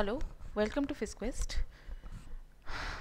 Hello, welcome to FizzQuest.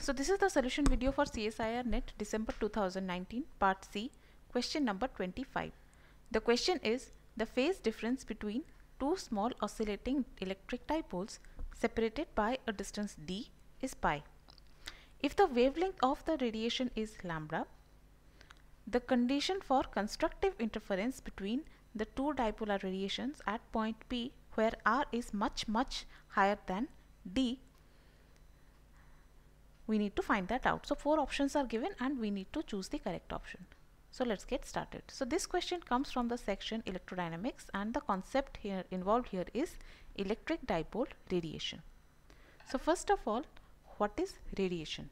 So this is the solution video for CSIR NET December 2019 Part C question number 25. The question is the phase difference between two small oscillating electric dipoles separated by a distance d is pi. If the wavelength of the radiation is lambda, the condition for constructive interference between the two dipolar radiations at point P where R is much much higher than D we need to find that out. So four options are given and we need to choose the correct option. So let's get started. So this question comes from the section electrodynamics and the concept here involved here is electric dipole radiation. So first of all what is radiation?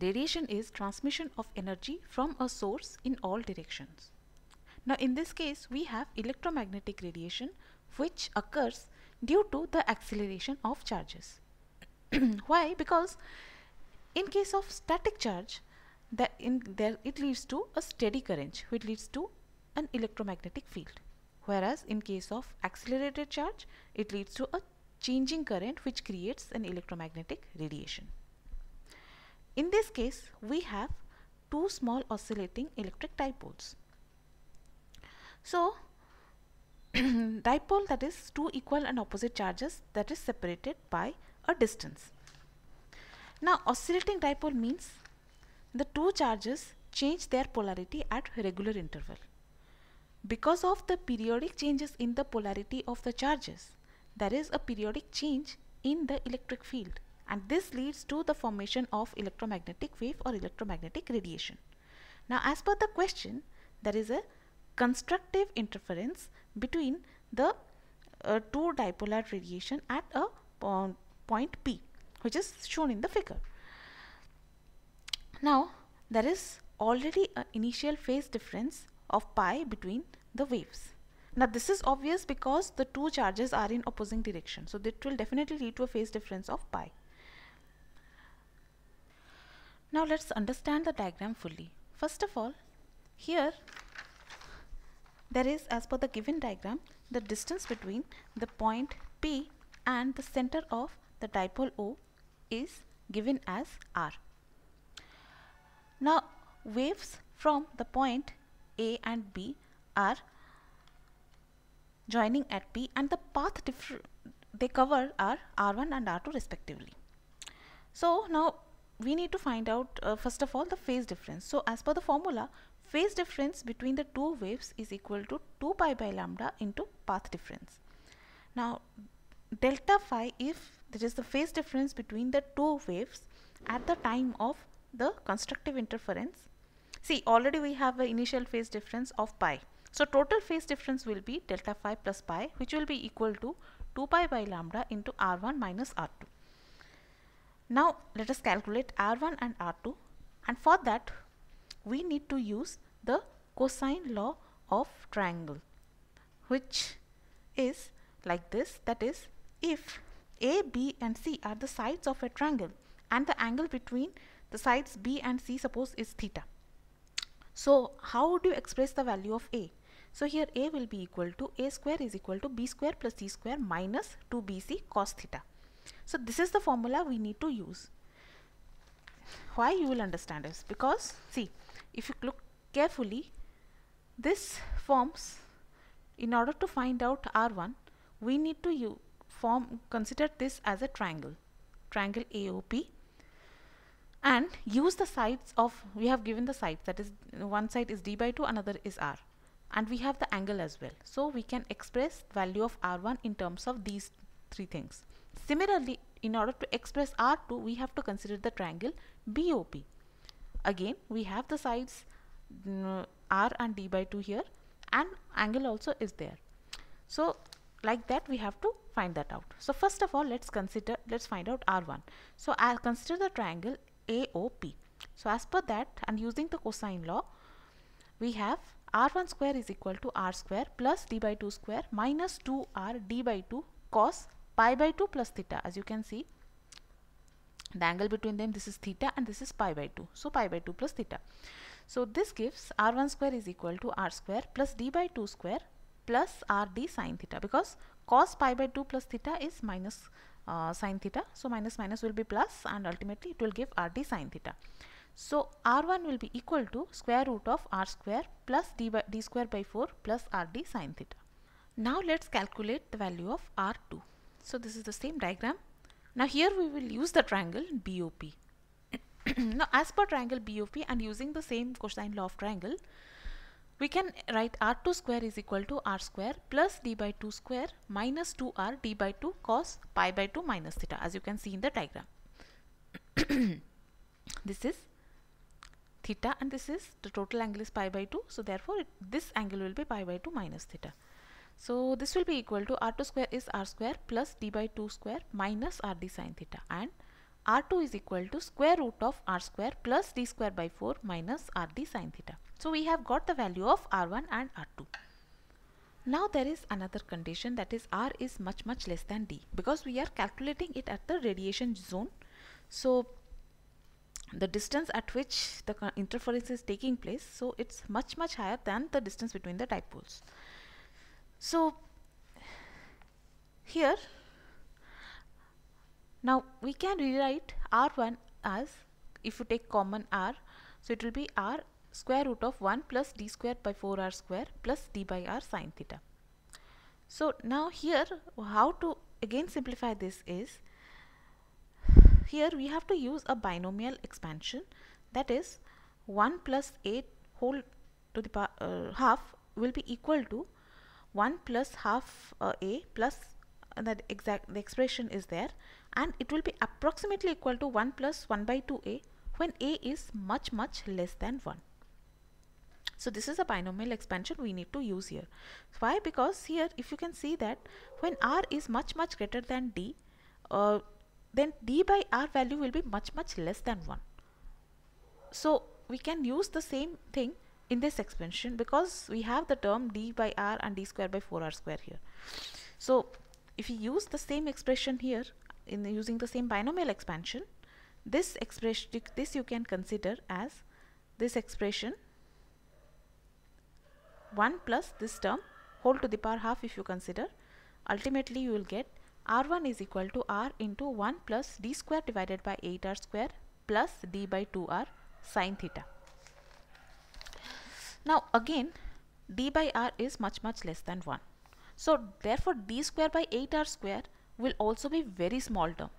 Radiation is transmission of energy from a source in all directions. Now in this case we have electromagnetic radiation which occurs due to the acceleration of charges. Why? Because in case of static charge, that in there it leads to a steady current which leads to an electromagnetic field. Whereas in case of accelerated charge, it leads to a changing current which creates an electromagnetic radiation. In this case, we have two small oscillating electric dipoles. So, dipole that is two equal and opposite charges that is separated by a distance. Now oscillating dipole means the two charges change their polarity at regular interval. Because of the periodic changes in the polarity of the charges, there is a periodic change in the electric field and this leads to the formation of electromagnetic wave or electromagnetic radiation. Now as per the question, there is a constructive interference between the uh, two dipolar radiation at a point P which is shown in the figure. Now there is already an initial phase difference of pi between the waves. Now this is obvious because the two charges are in opposing direction. So that will definitely lead to a phase difference of pi. Now let's understand the diagram fully. First of all, here there is as per the given diagram the distance between the point P and the center of the dipole O is given as R. Now waves from the point A and B are joining at P and the path they cover are R1 and R2 respectively. So now we need to find out uh, first of all the phase difference. So as per the formula phase difference between the two waves is equal to 2 pi by lambda into path difference. Now delta phi if there is the phase difference between the two waves at the time of the constructive interference. See already we have an initial phase difference of pi. So total phase difference will be delta phi plus pi which will be equal to 2 pi by lambda into r1 minus r2. Now let us calculate r1 and r2 and for that we need to use the cosine law of triangle which is like this that is if A, B and C are the sides of a triangle and the angle between the sides B and C suppose is theta. So how do you express the value of A? So here A will be equal to A square is equal to B square plus C square minus 2BC cos theta. So this is the formula we need to use. Why you will understand is because see if you look carefully this forms in order to find out R1 we need to form consider this as a triangle triangle AOP and use the sides of we have given the sides that is one side is d by 2 another is r and we have the angle as well so we can express value of r1 in terms of these three things similarly in order to express r2 we have to consider the triangle BOP again we have the sides mm, r and d by 2 here and angle also is there so like that we have to find that out so first of all let's consider let's find out r1 so i'll consider the triangle aop so as per that and using the cosine law we have r1 square is equal to r square plus d by 2 square minus 2r d by 2 cos pi by 2 plus theta as you can see the angle between them this is theta and this is pi by 2 so pi by 2 plus theta so this gives r1 square is equal to r square plus d by 2 square plus rd sine theta because cos pi by 2 plus theta is minus uh, sine theta so minus minus will be plus and ultimately it will give rd sine theta so r1 will be equal to square root of r square plus d, by, d square by 4 plus rd sine theta now let's calculate the value of r2 so this is the same diagram now here we will use the triangle BOP. now as per triangle BOP and using the same cosine law of triangle, we can write r2 square is equal to r square plus d by 2 square minus 2r d by 2 cos pi by 2 minus theta as you can see in the diagram. this is theta and this is the total angle is pi by 2 so therefore it, this angle will be pi by 2 minus theta. So this will be equal to r2 square is r square plus d by 2 square minus rd sine theta and r2 is equal to square root of r square plus d square by 4 minus rd sine theta. So we have got the value of r1 and r2. Now there is another condition that is r is much much less than d because we are calculating it at the radiation zone. So the distance at which the interference is taking place so it's much much higher than the distance between the dipoles. So here now we can rewrite R1 as if you take common R so it will be R square root of 1 plus d square by 4r square plus d by r sine theta. So now here how to again simplify this is here we have to use a binomial expansion that is 1 plus 8 whole to the power uh, half will be equal to 1 plus half uh, a plus uh, that exact the expression is there and it will be approximately equal to 1 plus 1 by 2a when a is much much less than 1. So this is a binomial expansion we need to use here. Why? Because here if you can see that when r is much much greater than d uh, then d by r value will be much much less than 1. So we can use the same thing in this expansion because we have the term d by r and d square by 4r square here. So if we use the same expression here in the using the same binomial expansion, this expression this you can consider as this expression 1 plus this term whole to the power half if you consider ultimately you will get r1 is equal to r into 1 plus d square divided by 8r square plus d by 2r sine theta. Now again d by r is much much less than 1. So therefore d square by 8r square will also be very small term.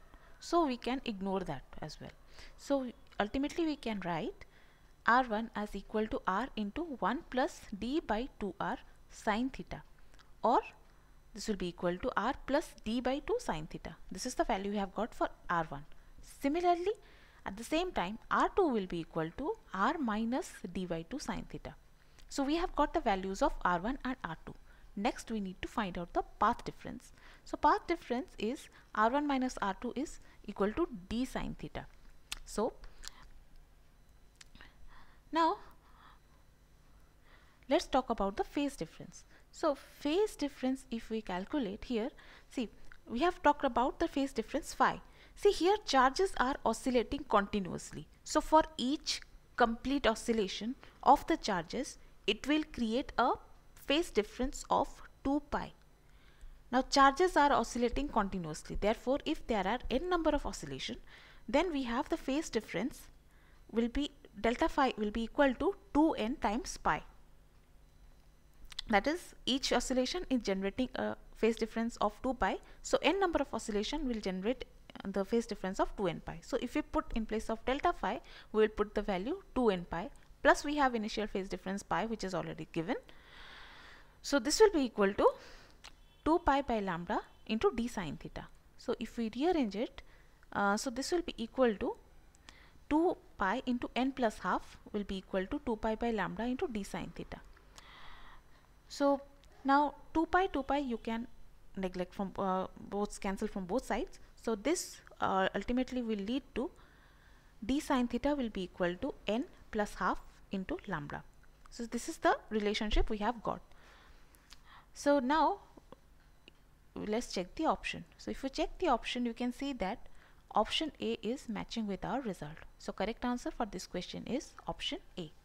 So we can ignore that as well. So ultimately we can write r1 as equal to r into 1 plus d by 2r sine theta or this will be equal to r plus d by 2 sine theta. This is the value we have got for r1. Similarly, at the same time r2 will be equal to r minus d by 2 sine theta. So we have got the values of R1 and R2. Next we need to find out the path difference. So path difference is R1 minus R2 is equal to d sine theta. So now let's talk about the phase difference. So phase difference if we calculate here, see we have talked about the phase difference phi. See here charges are oscillating continuously. So for each complete oscillation of the charges it will create a phase difference of 2 pi. Now charges are oscillating continuously therefore if there are n number of oscillation then we have the phase difference will be delta phi will be equal to 2n times pi. That is each oscillation is generating a phase difference of 2 pi. So n number of oscillation will generate uh, the phase difference of 2n pi. So if we put in place of delta phi we will put the value 2n pi plus we have initial phase difference pi which is already given. So this will be equal to 2 pi by lambda into d sine theta. So if we rearrange it, uh, so this will be equal to 2 pi into n plus half will be equal to 2 pi by lambda into d sine theta. So now 2 pi 2 pi you can neglect from uh, both cancel from both sides. So this uh, ultimately will lead to d sine theta will be equal to n plus half into lambda. So this is the relationship we have got. So now let's check the option. So if you check the option, you can see that option A is matching with our result. So correct answer for this question is option A.